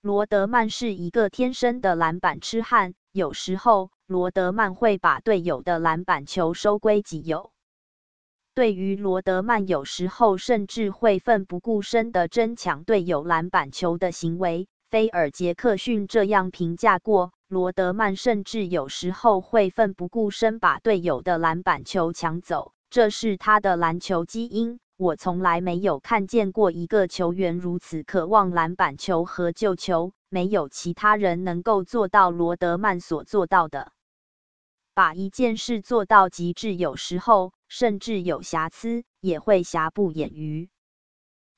罗德曼是一个天生的篮板痴汉，有时候罗德曼会把队友的篮板球收归己有。对于罗德曼有时候甚至会奋不顾身地争抢队友篮板球的行为，菲尔·杰克逊这样评价过：罗德曼甚至有时候会奋不顾身把队友的篮板球抢走，这是他的篮球基因。我从来没有看见过一个球员如此渴望篮板球和救球，没有其他人能够做到罗德曼所做到的。把一件事做到极致，有时候甚至有瑕疵，也会瑕不掩瑜。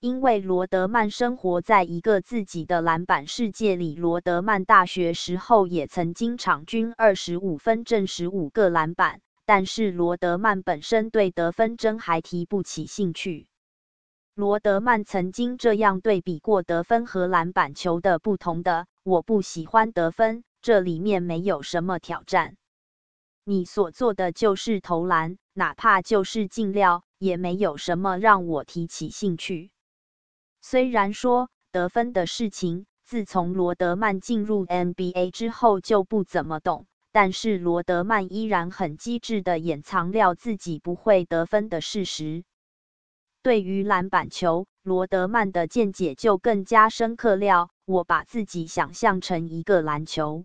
因为罗德曼生活在一个自己的篮板世界里。罗德曼大学时候也曾经场均二十五分，挣十五个篮板。但是罗德曼本身对得分真还提不起兴趣。罗德曼曾经这样对比过得分和篮板球的不同的：我不喜欢得分，这里面没有什么挑战。你所做的就是投篮，哪怕就是进料，也没有什么让我提起兴趣。虽然说得分的事情，自从罗德曼进入 NBA 之后就不怎么懂。但是罗德曼依然很机智的掩藏了自己不会得分的事实。对于篮板球，罗德曼的见解就更加深刻了。我把自己想象成一个篮球，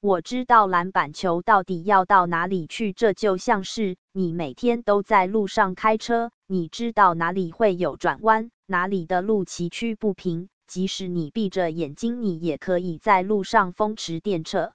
我知道篮板球到底要到哪里去。这就像是你每天都在路上开车，你知道哪里会有转弯，哪里的路崎岖不平。即使你闭着眼睛，你也可以在路上风驰电掣。